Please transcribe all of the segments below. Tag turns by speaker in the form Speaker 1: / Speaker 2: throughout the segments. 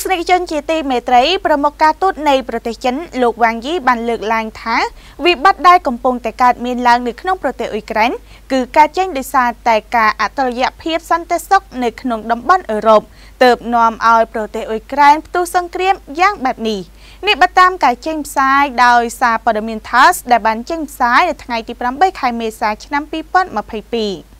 Speaker 1: ស្សនិកជនជាទីមេត្រីប្រមុខការទូតនៃប្រទេសចិនលោកវ៉ាងយីបានលើកឡើងថា វិបត្តិដែលកំពុងតែកើតមានឡើងនៅក្នុងប្រទេសអ៊ុយក្រែន គឺការចេញដោយសារតែការអតុល្យភាពសន្តិសុខនៅក្នុងតំបន់អឺរ៉ុបទើបនាំឲ្យប្រទេសអ៊ុយក្រែនផ្ទុះសង្គ្រាមយ៉ាងបែបនេះនេះបើតាមការចេញផ្សាយដោយសារព័ត៌មាន TASS ដែលបានចេញផ្សាយនៅថ្ងៃទី8ខែមេសា ឆ្នាំ2022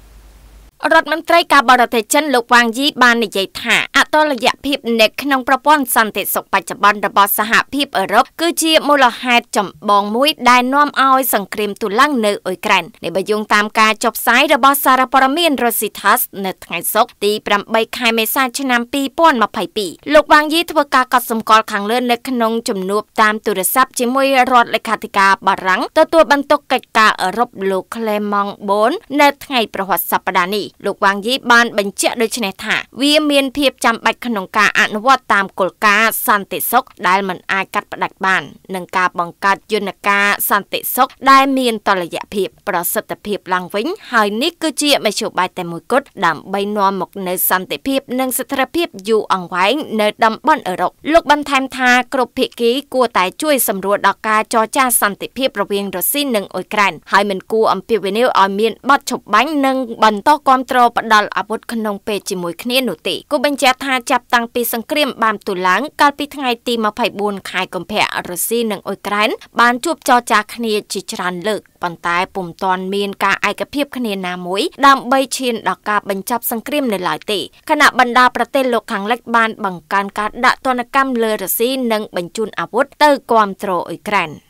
Speaker 2: រដ្ឋមន្ត្រីការបរទេសចិនលោកវ៉ាងយីបាននិយាយថាអ
Speaker 1: តលយភាពនិក
Speaker 2: ក្នុងប្រព័ន្ធសន្តិសុខបច្ចុប្បន្នរបស់សហភាពអឺរ៉ុបគឺជាមូលហេតុចម្បងមួយដែលនាំឲ្យសង្គ្រាមទូឡើងនៅអ៊ុយក្រែននេះបើយោងតាមការចុះផ្សាយរបស់សារព័ត៌មាន Reuters នៅថ្ងៃសុក្រទី8ខែមេសាឆ្នាំ2022លោកវ៉ាងយីធ្វើការកត់សម្គាល់ខាងលើនៅក្នុងជំនួបតាមទូរស័ព្ទជាមួយរដ្ឋលេខាធិការបារាំងទទួលបន្ទុកកិច្ចការអឺរ៉ុបលោក Clement Bon នៅថ្ងៃប្រហ័សសប្តាហ៍នេះលោកវ៉ាងយីបានបញ្ជាក់ដូចនេះថា វាមានភាពចាំបាច់ក្នុងការអនុវត្តតាមគោលការណ៍សន្តិសុខដែលមិនអាចកាត់ផ្តាច់បាននិងការបង្កើតយន្តការសន្តិសុខដែលមានតលយៈភាព ប្រសិទ្ធភាពឡើងវិញហើយនេះគឺជាមធ្យោបាយតែមួយគត់ដើម្បីនាំមកនូវសន្តិភាព និងស្ថិរភាពយូរអង្វែងនៅតំបន់អឺរ៉ុបលោកបន្ថែមថាគ្រប់ភាគីគួរតែជួយសម្រួលដល់ការចរចាសន្តិភាពរវាងរុស្ស៊ីនិងអ៊ុយក្រែនហើយមិនគួរអំពាវនាវឲ្យមានបទឈប់បាញ់និងបន្តគាំគ្រប់គ្រងផ្ដាល់អាវុធក្នុងពេលជាមួយគ្នានោះទេគូបញ្ជាក់ថាចាប់តាំងពីសង្គ្រាម បានទូឡើងកាលពីថ្ងៃទី24ខែកុម្ភៈរុស្ស៊ីនិងអ៊ុយក្រែនបានជួបចរចាគ្នាជាច្រើនលើកប៉ុន្តែពុំទាន់មានការឯកភាព គ្នាណាមួយដើម្បីឈានដល់ការបញ្ចប់សង្គ្រាមនៅឡើយទេគណៈបណ្ដាប្រទេសលោកខាងលិចបានបង្កើនការដាក់ទណ្ឌកម្មលើរុស្ស៊ីនិងបញ្ជូនអាវុធទៅគាំទ្រអ៊ុយក្រែន